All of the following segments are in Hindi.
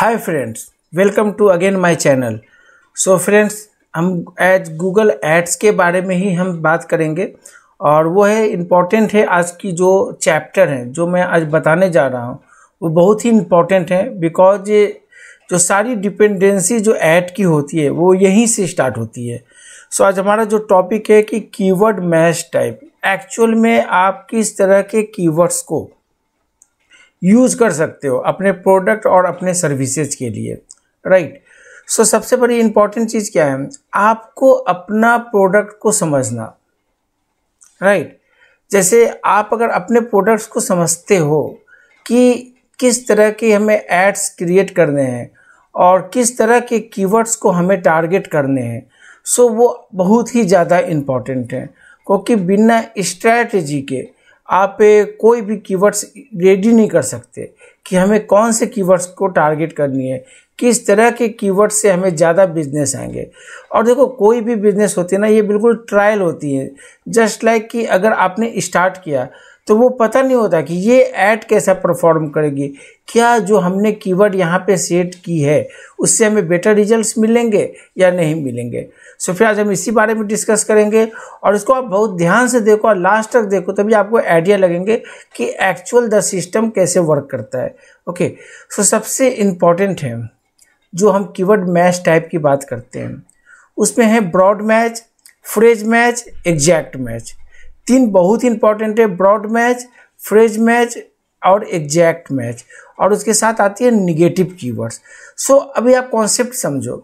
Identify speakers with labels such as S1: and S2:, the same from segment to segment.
S1: Hi friends welcome to again my channel so friends हम एज गूगल एड्स के बारे में ही हम बात करेंगे और वो है इम्पॉर्टेंट है आज की जो चैप्टर है जो मैं आज बताने जा रहा हूँ वो बहुत ही इम्पॉर्टेंट है बिकॉज ये जो सारी डिपेंडेंसी जो ऐड की होती है वो यहीं से स्टार्ट होती है सो so, आज हमारा जो टॉपिक है कि कीवर्ड मैच टाइप एक्चुअल में आप किस तरह के कीवर्ड्स को यूज़ कर सकते हो अपने प्रोडक्ट और अपने सर्विसेज के लिए राइट right? सो so, सबसे बड़ी इंपॉर्टेंट चीज़ क्या है आपको अपना प्रोडक्ट को समझना राइट right? जैसे आप अगर अपने प्रोडक्ट्स को समझते हो कि किस तरह के हमें एड्स क्रिएट करने हैं और किस तरह के कीवर्ड्स को हमें टारगेट करने हैं सो so, वो बहुत ही ज़्यादा इम्पॉर्टेंट हैं क्योंकि बिना स्ट्रैटेजी के आप कोई भी कीवर्ड्स रेडी नहीं कर सकते कि हमें कौन से कीवर्ड्स को टारगेट करनी है किस तरह के कीवर्ड से हमें ज़्यादा बिजनेस आएंगे और देखो कोई भी बिजनेस होती है ना ये बिल्कुल ट्रायल होती है जस्ट लाइक like कि अगर आपने स्टार्ट किया तो वो पता नहीं होता कि ये ऐड कैसा परफॉर्म करेगी क्या जो हमने कीवर्ड यहाँ पे सेट की है उससे हमें बेटर रिजल्ट्स मिलेंगे या नहीं मिलेंगे सो फिर आज हम इसी बारे में डिस्कस करेंगे और इसको आप बहुत ध्यान से देखो और लास्ट तक देखो तभी आपको आइडिया लगेंगे कि एक्चुअल द सिस्टम कैसे वर्क करता है ओके सो सबसे इम्पॉर्टेंट है जो हम कीवर्ड मैच टाइप की बात करते हैं उसमें है broad match phrase match exact match तीन बहुत ही इंपॉर्टेंट है ब्रॉड मैच फ्रेज मैच और एग्जैक्ट मैच और उसके साथ आती है निगेटिव कीवर्ड्स सो अभी आप कॉन्सेप्ट समझो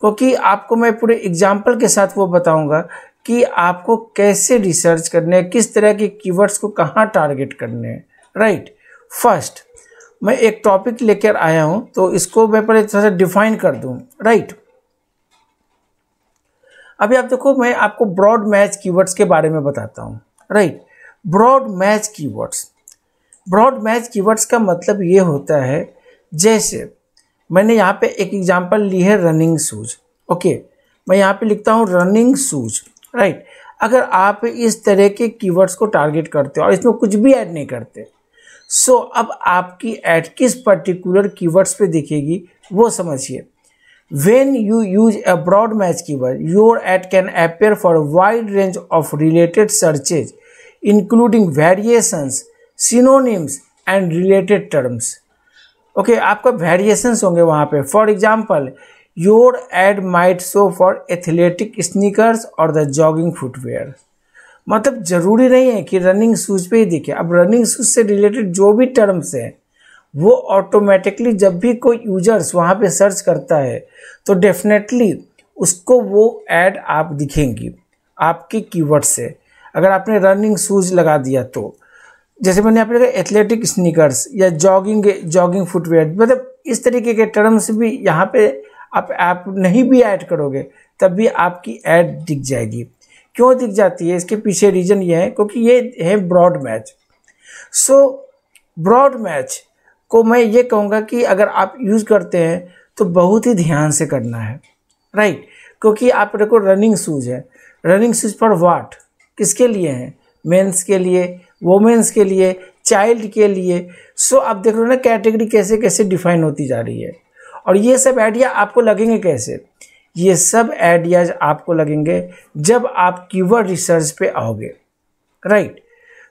S1: क्योंकि आपको मैं पूरे एग्जाम्पल के साथ वो बताऊंगा कि आपको कैसे रिसर्च करने हैं किस तरह के कीवर्ड्स को कहाँ टारगेट करने हैं राइट फर्स्ट मैं एक टॉपिक लेकर आया हूँ तो इसको मैं पहले थोड़ा सा डिफाइन कर दूँ राइट अभी आप देखो मैं आपको ब्रॉड मैच कीवर्ड्स के बारे में बताता हूँ right broad match keywords broad match keywords का मतलब ये होता है जैसे मैंने यहाँ पे एक एग्जांपल ली है रनिंग शूज ओके मैं यहाँ पे लिखता हूँ रनिंग शूज राइट अगर आप इस तरह के कीवर्ड्स को टारगेट करते हो और इसमें कुछ भी ऐड नहीं करते सो so, अब आपकी ऐड किस पर्टिकुलर कीवर्ड्स पे दिखेगी वो समझिए when you use a broad match keyword your ad can appear for wide range of related searches including variations synonyms and related terms okay आपका वेरिएशंस होंगे वहाँ पे for example your ad might show for athletic sneakers और द जॉगिंग फुटवेयर मतलब जरूरी नहीं है कि रनिंग शूज पे ही दिखे अब रनिंग शूज से रिलेटेड जो भी टर्म्स हैं वो ऑटोमेटिकली जब भी कोई यूजर्स वहाँ पे सर्च करता है तो डेफिनेटली उसको वो ऐड आप दिखेंगी आपके कीवर्ड से अगर आपने रनिंग शूज़ लगा दिया तो जैसे मैंने आप एथलेटिक स्नीकर्स या जॉगिंग जॉगिंग फुटवेयर मतलब इस तरीके के टर्म्स भी यहाँ पे आप ऐप नहीं भी ऐड करोगे तब भी आपकी ऐड दिख जाएगी क्यों दिख जाती है इसके पीछे रीज़न ये है क्योंकि ये है broad match so broad match को मैं ये कहूँगा कि अगर आप यूज़ करते हैं तो बहुत ही ध्यान से करना है राइट right? क्योंकि आप देखो रनिंग शूज़ है रनिंग शूज़ फॉर वाट किसके लिए है मेंस के लिए वोमेंस के लिए चाइल्ड के लिए सो so, आप देख रहे हो ना कैटेगरी कैसे कैसे डिफाइन होती जा रही है और ये सब आइडिया आपको लगेंगे कैसे ये सब आइडियाज आपको लगेंगे जब आप कीवर्ड रिसर्च पे आओगे राइट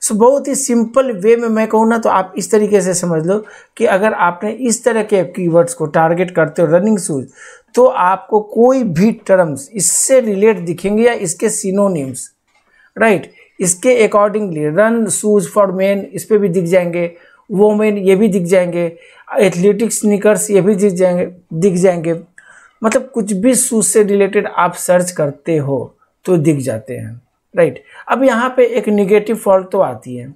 S1: सो बहुत ही सिंपल वे में मैं कहूँ ना तो आप इस तरीके से समझ लो कि अगर आपने इस तरह के कीवर्ड्स को टारगेट करते हो रनिंग शूज तो आपको कोई भी टर्म्स इससे रिलेट दिखेंगे या इसके सिनोनिम्स राइट इसके accordingly run shoes for men इस पर भी दिख जाएंगे वोमेन ये भी दिख जाएंगे एथलेटिक स्निकर्स ये भी दिख जाएंगे दिख जाएंगे मतलब कुछ भी शूज़ से रिलेटेड आप सर्च करते हो तो दिख जाते हैं राइट अब यहाँ पे एक निगेटिव फॉल्ट तो आती है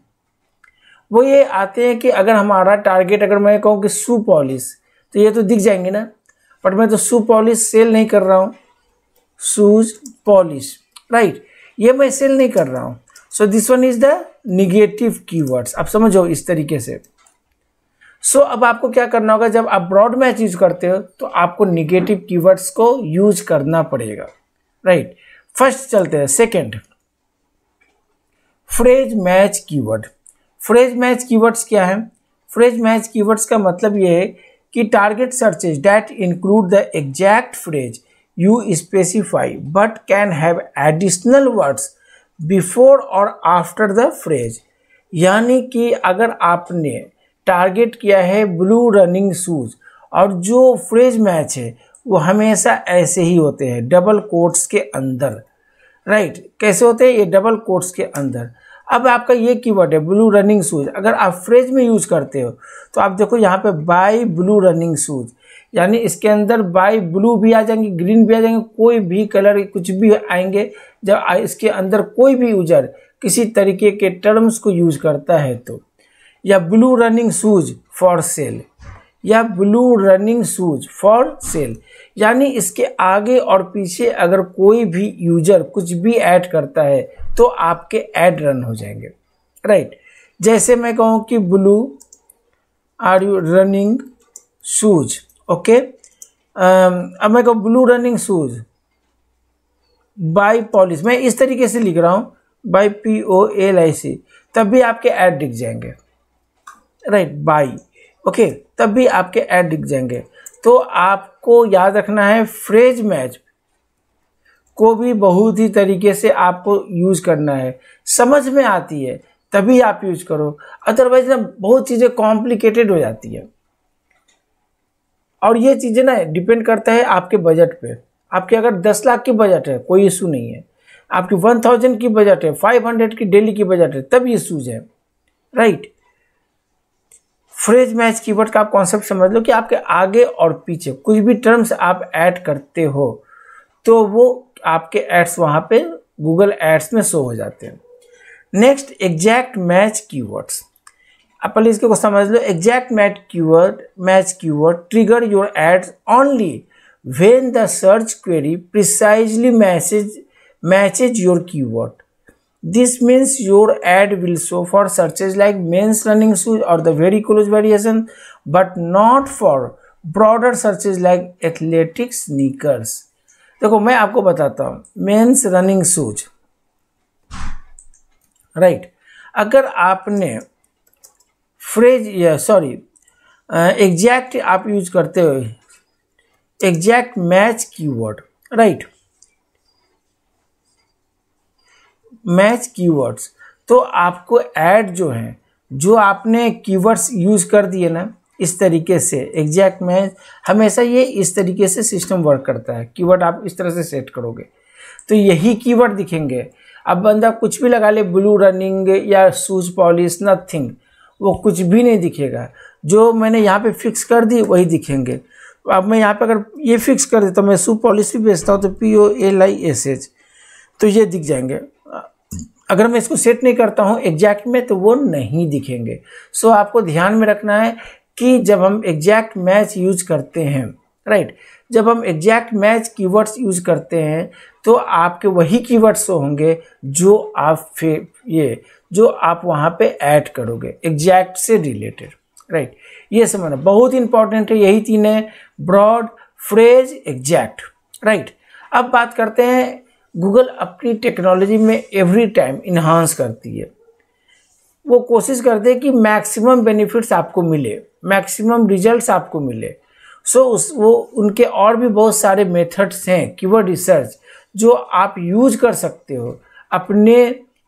S1: वो ये आते हैं कि अगर हमारा टारगेट अगर मैं कहूँ कि शू पॉलिश तो ये तो दिख जाएंगे ना बट मैं तो शू पॉलिश सेल नहीं कर रहा हूँ शूज पॉलिश राइट ये मैं सेल नहीं कर रहा हूँ so this one is the negative keywords आप समझो इस तरीके से सो so, अब आपको क्या करना होगा जब आप ब्रॉड मैच यूज करते हो तो आपको निगेटिव वर्ड्स को यूज करना पड़ेगा राइट फर्स्ट चलते हैं second phrase match keyword phrase match keywords क्या है फ्रेज मैच कीवर्ड्स का मतलब ये है कि target searches that include the exact phrase you specify but can have additional words before और after the phrase यानी कि अगर आपने टारगेट किया है ब्लू रनिंग शूज और जो फ्रेज मैच है वो हमेशा ऐसे ही होते हैं डबल कोट्स के अंदर राइट right. कैसे होते हैं ये डबल कोट्स के अंदर अब आपका ये कीवर्ड है ब्लू रनिंग शूज अगर आप फ्रेज में यूज करते हो तो आप देखो यहाँ पे बाय ब्लू रनिंग शूज यानी इसके अंदर बाई ब्लू भी आ जाएंगे ग्रीन भी आ जाएंगे कोई भी कलर कुछ भी आएंगे जब इसके अंदर कोई भी यूजर किसी तरीके के टर्म्स को यूज करता है तो या blue running shoes for sale या blue running shoes for sale यानी इसके आगे और पीछे अगर कोई भी यूजर कुछ भी ऐड करता है तो आपके ऐड रन हो जाएंगे राइट जैसे मैं कहूँ कि blue are you running shoes okay um, अब मैं कहूँ blue running shoes by polish मैं इस तरीके से लिख रहा हूँ by P O L I C तब भी आपके ऐड दिख जाएंगे राइट बाई ओके तब भी आपके ऐड दिख जाएंगे तो आपको याद रखना है फ्रेज मैच को भी बहुत ही तरीके से आपको यूज़ करना है समझ में आती है तभी आप यूज करो अदरवाइज ना बहुत चीज़ें कॉम्प्लिकेटेड हो जाती है और ये चीज़ें ना डिपेंड करता है आपके बजट पे आपके अगर दस लाख की बजट है कोई इशू नहीं है आपकी वन थाउजेंड की बजट है फाइव हंड्रेड की डेली की बजट है तब इशूज है राइट फ्रेज मैच की का आप कॉन्सेप्ट समझ लो कि आपके आगे और पीछे कुछ भी टर्म्स आप ऐड करते हो तो वो आपके एड्स वहाँ पे गूगल एड्स में शो हो जाते हैं नेक्स्ट एग्जैक्ट मैच कीवर्ड्स आप पहले इसको समझ लो exact match keyword match keyword trigger your ad only when the search query precisely message matches your keyword this means your ad will show for searches like men's running shoes और the very close variation but not for broader searches like athletics sneakers देखो मैं आपको बताता हूँ मेन्स रनिंग शूज राइट अगर आपने फ्रेज सॉरी एग्जैक्ट आप यूज करते हो exact match keyword right match keywords तो आपको ऐड जो है जो आपने कीवर्ड्स यूज कर दिए ना इस तरीके से एग्जैक्ट मैच हमेशा ये इस तरीके से सिस्टम वर्क करता है कीवर्ड आप इस तरह से सेट करोगे तो यही कीवर्ड दिखेंगे अब बंदा कुछ भी लगा ले ब्लू रनिंग या शूज पॉलिश नथिंग वो कुछ भी नहीं दिखेगा जो मैंने यहाँ पे फिक्स कर दी वही दिखेंगे अब मैं यहाँ पे अगर ये फिक्स कर देता तो मैं सू पॉलिसी भेजता हूँ तो P O L I S H तो ये दिख जाएंगे अगर मैं इसको सेट नहीं करता हूँ एग्जैक्ट में तो वो नहीं दिखेंगे सो आपको ध्यान में रखना है कि जब हम एग्जैक्ट मैच यूज करते हैं राइट जब हम एग्जैक्ट मैच कीवर्ड्स यूज करते हैं तो आपके वही कीवर्ड्स होंगे जो आप फे ये जो आप वहाँ पे ऐड करोगे एग्जैक्ट से रिलेटेड राइट ये समझना बहुत इंपॉर्टेंट है यही तीन है ब्रॉड फ्रेज एग्जैक्ट राइट अब बात करते हैं गूगल अपनी टेक्नोलॉजी में एवरी टाइम इन्हांस करती है वो कोशिश करते हैं कि मैक्सिमम बेनिफिट्स आपको मिले मैक्सिमम रिजल्ट्स आपको मिले सो उस वो उनके और भी बहुत सारे मेथड्स हैं कीवर्ड रिसर्च जो आप यूज कर सकते हो अपने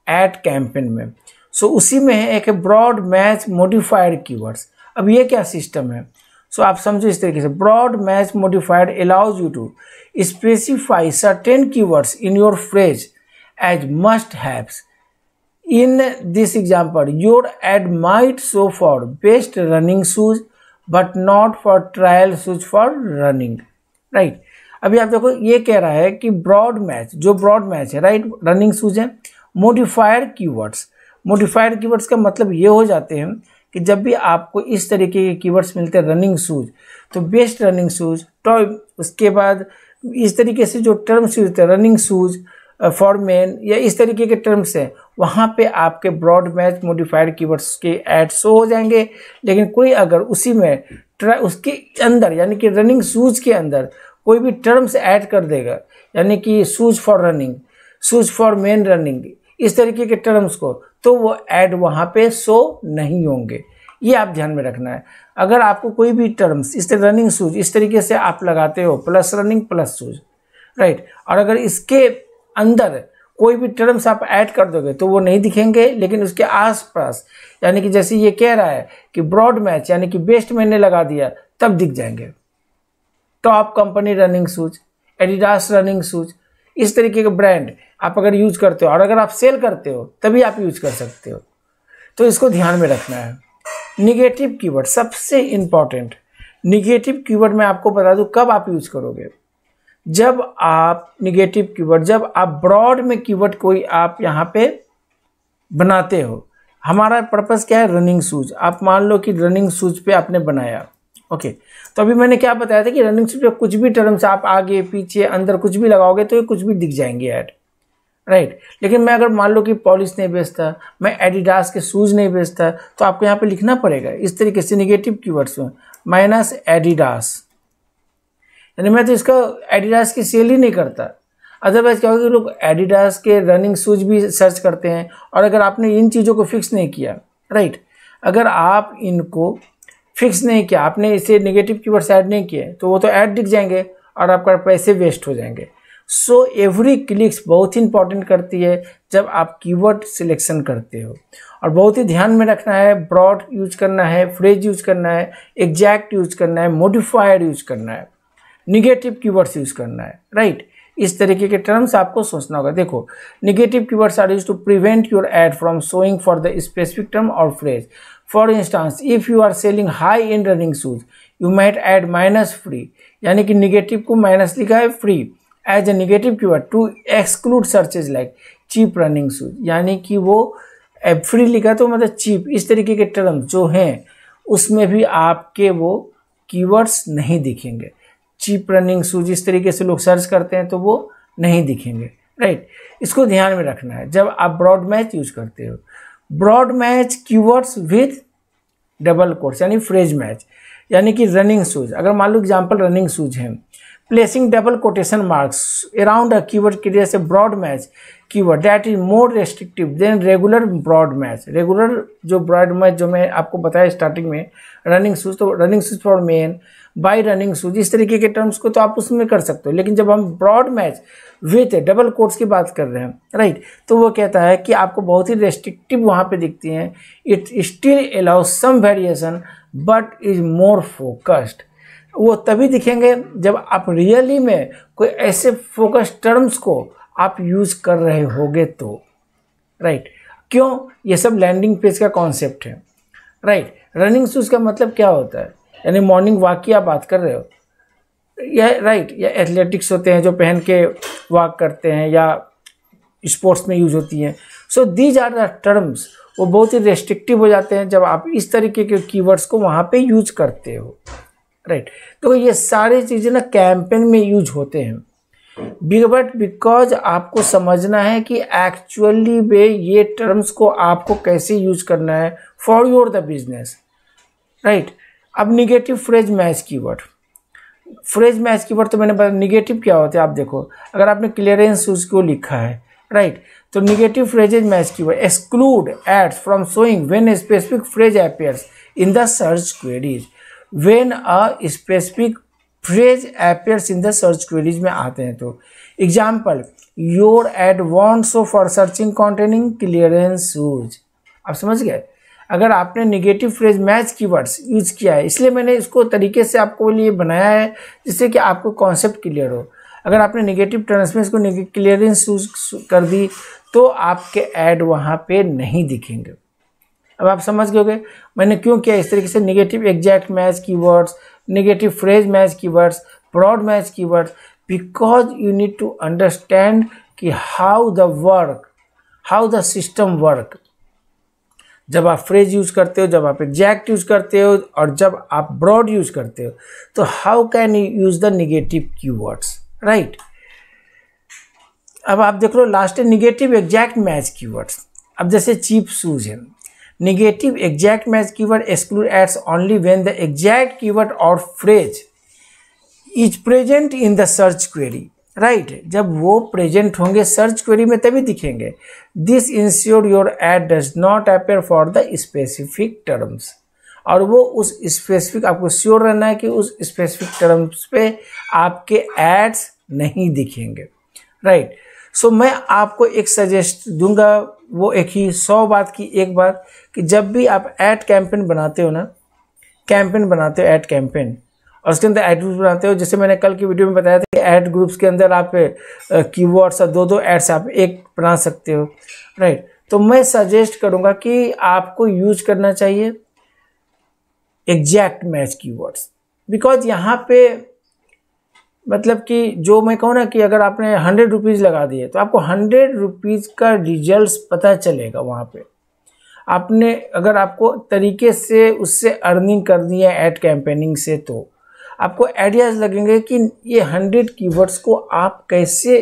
S1: एड कैंपेन में सो उसी में है एक ब्रॉड मैच मोडिफाइड कीवर्ड्स अब ये क्या सिस्टम है सो so, आप समझो इस तरीके से broad match modified allows you to specify certain keywords in your phrase as must haves in this example your ad might show for best running shoes but not for trail switch for running right अभी आप देखो ये कह रहा है कि ब्रॉड मैच जो ब्रॉड मैच है राइट रनिंग शूज है मोडिफायर कीवर्ड्स मोडिफायर कीवर्ड्स का मतलब ये हो जाते हैं कि जब भी आपको इस तरीके के कीवर्ड्स मिलते हैं रनिंग शूज तो बेस्ट रनिंग शूज टॉय उसके बाद इस तरीके से जो टर्म्स यूज होते हैं रनिंग शूज फॉर मैन या इस तरीके के टर्म्स हैं वहाँ पे आपके ब्रॉड मैच मोडिफाइड कीवर्ड्स के ऐड शो हो जाएंगे लेकिन कोई अगर उसी में ट्रा उसके अंदर यानी कि रनिंग शूज़ के अंदर कोई भी टर्म्स ऐड कर देगा यानी कि shoes for running shoes for men running इस तरीके के टर्म्स को तो वो ऐड वहाँ पे शो नहीं होंगे ये आप ध्यान में रखना है अगर आपको कोई भी टर्म्स इस तरह रनिंग शूज इस तरीके से आप लगाते हो plus running plus shoes right और अगर इसके अंदर कोई भी टर्म्स आप ऐड कर दोगे तो वो नहीं दिखेंगे लेकिन उसके आसपास यानी कि जैसे ये कह रहा है कि ब्रॉड मैच यानी कि बेस्ट मैंने लगा दिया तब दिख जाएंगे top company running shoes Adidas running shoes इस तरीके के ब्रांड आप अगर यूज करते हो और अगर आप सेल करते हो तभी आप यूज कर सकते हो तो इसको ध्यान में रखना है निगेटिव कीवर्ड सबसे इम्पॉर्टेंट निगेटिव कीवर्ड मैं आपको बता दूँ कब आप यूज करोगे जब आप निगेटिव कीवर्ड जब आप ब्रॉड में कीवर्ड कोई आप यहाँ पे बनाते हो हमारा पर्पज़ क्या है रनिंग शूज आप मान लो कि रनिंग शूज पे आपने बनाया ओके तो अभी मैंने क्या बताया था कि रनिंग शूज पे कुछ भी टर्म्स आप आगे पीछे अंदर कुछ भी लगाओगे तो ये कुछ भी दिख जाएंगे ऐड राइट लेकिन मैं अगर मान लो कि पॉलिश नहीं बेचता मैं एडिडास के शूज़ नहीं बेचता तो आपको यहाँ पर लिखना पड़ेगा इस तरीके से निगेटिव की में माइनस एडिडास यानी मैं तो इसका एडिडास की सेल ही नहीं करता अदरवाइज क्या होगा कि लोग एडिडास के रनिंग शूज भी सर्च करते हैं और अगर आपने इन चीज़ों को फिक्स नहीं किया राइट अगर आप इनको फिक्स नहीं किया आपने इसे नेगेटिव कीवर्ड्स ऐड नहीं किए तो वो तो ऐड दिख जाएंगे और आपका पैसे वेस्ट हो जाएंगे सो एवरी क्लिक्स बहुत ही इंपॉर्टेंट करती है जब आप कीवर्ड सिलेक्शन करते हो और बहुत ही ध्यान में रखना है ब्रॉड यूज करना है फ्रेज यूज करना है एग्जैक्ट यूज करना है मोडिफाइड यूज करना है निगेटिव कीवर्ड्स यूज़ करना है राइट right? इस तरीके के टर्म्स आपको सोचना होगा देखो negative keywords are used to prevent your ad from showing for the specific term और phrase for instance if you are selling high end running shoes you might add minus free यानी कि निगेटिव को माइनस लिखा है free as a negative keyword to exclude searches like cheap running shoes यानी कि वो फ्री लिखा तो मतलब चीप इस तरीके के टर्म जो हैं उसमें भी आपके वो कीवर्ड्स नहीं दिखेंगे चीप रनिंग शूज इस तरीके से लोग सर्च करते हैं तो वो नहीं दिखेंगे राइट इसको ध्यान में रखना है जब आप ब्रॉड मैच यूज करते हो broad match keywords with double quotes यानी फ्रेज मैच यानी कि रनिंग शूज अगर मान लो एग्जाम्पल रनिंग शूज हैं placing double quotation marks around a keyword creates से broad match keyword that is more restrictive than regular broad match regular जो ब्रॉड मैच जो मैं आपको बताया स्टार्टिंग में रनिंग शूज तो running shoes for men buy running shoes इस तरीके के टर्म्स को तो आप उसमें कर सकते हो लेकिन जब हम broad match with double quotes की बात कर रहे हैं राइट तो वो कहता है कि आपको बहुत ही रेस्ट्रिक्टिव वहाँ पे दिखती हैं it still allow some variation but is more focused वो तभी दिखेंगे जब आप रियली में कोई ऐसे फोकस टर्म्स को आप यूज़ कर रहे होगे तो राइट क्यों ये सब लैंडिंग पेज का कॉन्सेप्ट है राइट रनिंग शूज़ का मतलब क्या होता है यानी मॉर्निंग वॉक की आप बात कर रहे हो यह राइट या एथलेटिक्स होते हैं जो पहन के वॉक करते हैं या स्पोर्ट्स में यूज होती हैं so these are the terms वो बहुत ही रेस्ट्रिक्टिव हो जाते हैं जब आप इस तरीके के कीवर्ड्स को वहाँ पे यूज करते हो राइट तो ये सारी चीज़ें ना कैंपेन में यूज होते हैं बिग बट बिकॉज आपको समझना है कि एक्चुअली वे ये टर्म्स को आपको कैसे यूज करना है for your the business right अब negative phrase match keyword phrase match keyword तो मैंने निगेटिव क्या होता है आप देखो अगर आपने क्लियरेंस उसको लिखा है राइट right. तो negative phrases match keyword exclude ads from showing when specific phrase appears in the search queries when a specific phrase appears in the search queries में आते हैं तो example your ad won't show for searching containing clearance shoes आप समझ गए अगर आपने negative phrase match keywords use किया है इसलिए मैंने इसको तरीके से आपको लिए बनाया है जिससे कि आपको कॉन्सेप्ट क्लियर हो अगर आपने निगेटिव ट्रांसमेंस को क्लियरेंस यूज कर दी तो आपके ऐड वहाँ पे नहीं दिखेंगे अब आप समझ गए मैंने क्यों किया इस तरीके से negative exact match keywords negative phrase match keywords broad match keywords because you need to understand कि how the work how the system work जब आप फ्रेज यूज़ करते हो जब आप एग्जैक्ट यूज़ करते हो और जब आप ब्रॉड यूज़ करते हो तो how can you use the negative words right अब आप देख लो लास्ट है निगेटिव एग्जैक्ट मैच कीवर्ड्स अब जैसे चीप शूज है negative exact match keyword exclude ads only when the exact keyword और phrase is present in the search query right right. जब वो प्रेजेंट होंगे सर्च क्वेरी में तभी दिखेंगे this ensure your ad does not appear for the specific terms और वो उस स्पेसिफिक आपको श्योर रहना है कि उस स्पेसिफिक टर्म्स पे आपके एड्स नहीं दिखेंगे राइट right. सो so, मैं आपको एक सजेस्ट दूंगा वो एक ही सौ बात की एक बात कि जब भी आप एड कैंपेन बनाते हो ना कैंपेन बनाते हो एड कैंपेन और उसके अंदर एडवर्ट बनाते हो जैसे मैंने कल की वीडियो में बताया था ऐड ग्रुप्स के अंदर आप कीवर्ड्स दो दो एड्स आप एक बना सकते हो राइट तो मैं सजेस्ट करूंगा कि आपको यूज करना चाहिए एग्जैक्ट मैच कीवर्ड्स बिकॉज यहाँ पे मतलब कि जो मैं कहूँ ना कि अगर आपने हंड्रेड रुपीज़ लगा दिए तो आपको हंड्रेड रुपीज़ का रिजल्ट्स पता चलेगा वहाँ पे आपने अगर आपको तरीके से उससे अर्निंग करनी है एड कैंपेनिंग से तो आपको आइडियाज लगेंगे कि ये हंड्रेड कीवर्ड्स को आप कैसे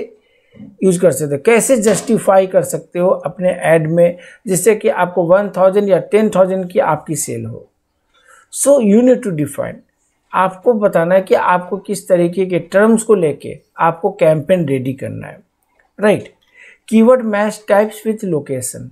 S1: यूज कर सकते हो कैसे जस्टिफाई कर सकते हो अपने ऐड में जिससे कि आपको वन थाउजेंड या टेन थाउजेंड की आपकी सेल हो so you need to define आपको बताना है कि आपको किस तरीके के टर्म्स को लेके आपको कैंपेन रेडी करना है right keyword match types with location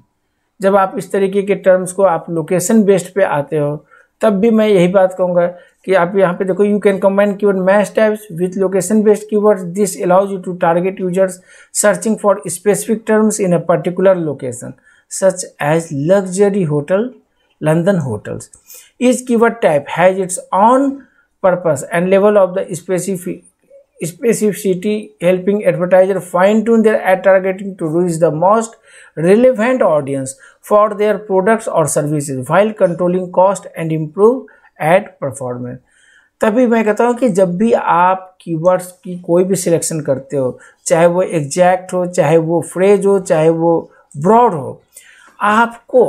S1: जब आप इस तरीके के टर्म्स को आप लोकेशन बेस्ड पे आते हो तब भी मैं यही बात कहूँगा कि आप यहाँ पे देखो you can combine keyword match types with location based keywords this allows you to target users searching for specific terms in a particular location such as luxury hotel London hotels is keyword type has its on purpose and level of the specific specificity helping advertiser fine tune their targeting to reach the most relevant audience for their products or services while controlling cost and improve ad performance तभी मैं कहता हूँ कि जब भी आप कीवर्ड्स की कोई भी सिलेक्शन करते हो चाहे वो एग्जैक्ट हो चाहे वो फ्रेज हो चाहे वो ब्रॉड हो आपको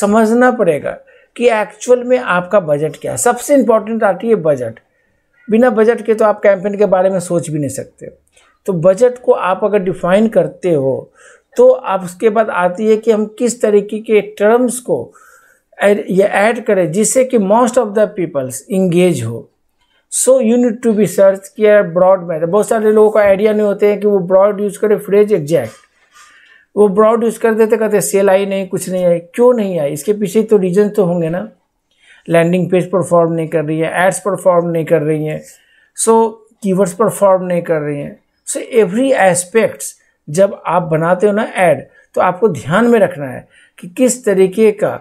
S1: समझना पड़ेगा कि एक्चुअल में आपका बजट क्या है सबसे इंपॉर्टेंट आती है बजट बिना बजट के तो आप कैंपेन के बारे में सोच भी नहीं सकते तो बजट को आप अगर डिफाइन करते हो तो आप उसके बाद आती है कि हम किस तरीके के टर्म्स को ये ऐड करें जिससे कि most of the peoples engage हो so you need to be search किया ब्रॉड मैथ बहुत सारे लोगों का आइडिया नहीं होते हैं कि वो ब्रॉड यूज़ करे फ्रेज एग्जैक्ट वो ब्रॉड यूज़ कर देते कहते सेल आई नहीं कुछ नहीं आई क्यों नहीं आई इसके पीछे तो रीजन तो होंगे ना लैंडिंग पेज परफॉर्म नहीं कर रही है एड्स परफॉर्म नहीं कर रही हैं सो कीवर्ड्स परफॉर्म नहीं कर रही हैं सो एवरी एस्पेक्ट्स जब आप बनाते हो ना ऐड तो आपको ध्यान में रखना है कि किस तरीके का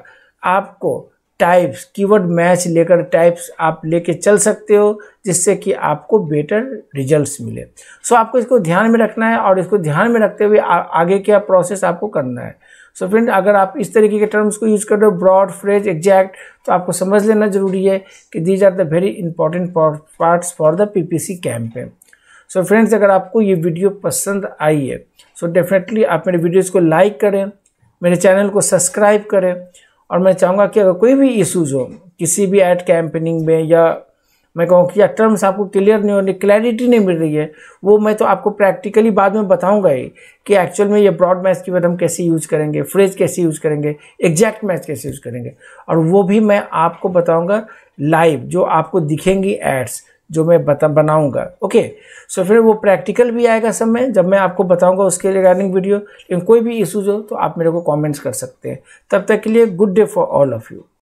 S1: आपको टाइप्स कीवर्ड मैच लेकर टाइप्स आप लेके चल सकते हो जिससे कि आपको बेटर रिजल्ट्स मिले सो so, आपको इसको ध्यान में रखना है और इसको ध्यान में रखते हुए आगे क्या प्रोसेस आपको करना है सो so फ्रेंड अगर आप इस तरीके के टर्म्स को यूज़ कर रहे हो ब्रॉड फ्रेज एग्जैक्ट तो आपको समझ लेना जरूरी है कि these are the very important parts for the PPC campaign so friends अगर आपको ये वीडियो पसंद आई है सो so डेफिनेटली आप मेरे वीडियोज़ को लाइक करें मेरे चैनल को सब्सक्राइब करें और मैं चाहूँगा कि अगर कोई भी इशूज़ हो किसी भी एड कैंपेनिंग में या मैं कहूँ कि या टर्म्स आपको क्लियर नहीं हो रही क्लैरिटी नहीं मिल रही है वो मैं तो आपको प्रैक्टिकली बाद में बताऊंगा ही कि एक्चुअल में ये ब्रॉड मैच की वर्ड हम कैसे यूज़ करेंगे फ्रेज कैसे यूज़ करेंगे एग्जैक्ट मैच कैसे यूज़ करेंगे और वो भी मैं आपको बताऊंगा लाइव जो आपको दिखेंगी एड्स जो मैं बता बनाऊँगा ओके सो फिर वो प्रैक्टिकल भी आएगा सब में जब मैं आपको बताऊँगा उसके रिगार्डिंग वीडियो लेकिन कोई भी इशूज हो तो आप मेरे को कॉमेंट्स कर सकते हैं तब तक के लिए good day for all of you